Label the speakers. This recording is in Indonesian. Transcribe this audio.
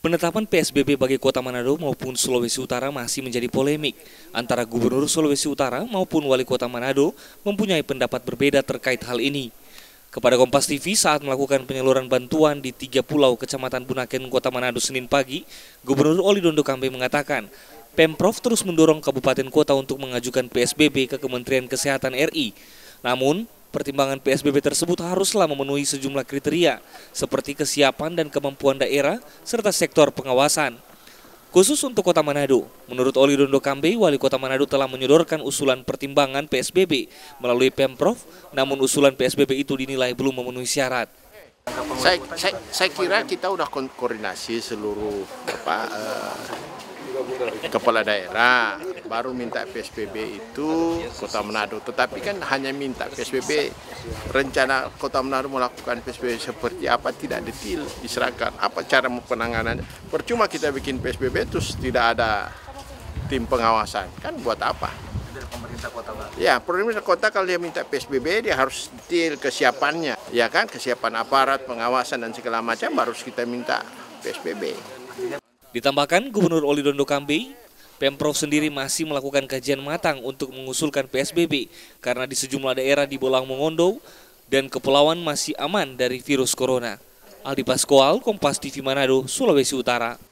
Speaker 1: Penetapan PSBB bagi kota Manado maupun Sulawesi Utara masih menjadi polemik. Antara Gubernur Sulawesi Utara maupun Wali Kota Manado mempunyai pendapat berbeda terkait hal ini. Kepada Kompas TV saat melakukan penyaluran bantuan di tiga pulau kecamatan Bunaken, Kota Manado Senin pagi, Gubernur Oli Dondo Kambe mengatakan, Pemprov terus mendorong kabupaten kota untuk mengajukan PSBB ke Kementerian Kesehatan RI. Namun, Pertimbangan PSBB tersebut haruslah memenuhi sejumlah kriteria seperti kesiapan dan kemampuan daerah serta sektor pengawasan. Khusus untuk Kota Manado, menurut Oli Dondo Kambe, Wali Kota Manado telah menyodorkan usulan pertimbangan PSBB melalui Pemprov, namun usulan PSBB itu dinilai belum memenuhi syarat.
Speaker 2: Saya, saya, saya kira kita sudah koordinasi seluruh apa, eh, kepala daerah baru minta PSBB itu Kota Manado. Tetapi kan hanya minta PSBB, rencana Kota Manado melakukan PSBB seperti apa tidak detail diserahkan. Apa cara penanganannya? Percuma kita bikin PSBB terus tidak ada tim pengawasan. Kan buat apa?
Speaker 1: pemerintah kota Ya,
Speaker 2: pemerintah kota kalau dia minta PSBB dia harus detail kesiapannya. Ya kan, kesiapan aparat, pengawasan dan segala macam harus kita minta PSBB.
Speaker 1: Ditambahkan Gubernur Oli Dondo Kambi Pemprov sendiri masih melakukan kajian matang untuk mengusulkan PSBB karena di sejumlah daerah di Bolang Mongondo dan Kepulauan masih aman dari virus corona. Aldi Pascual, Kompas TV Manado, Sulawesi Utara.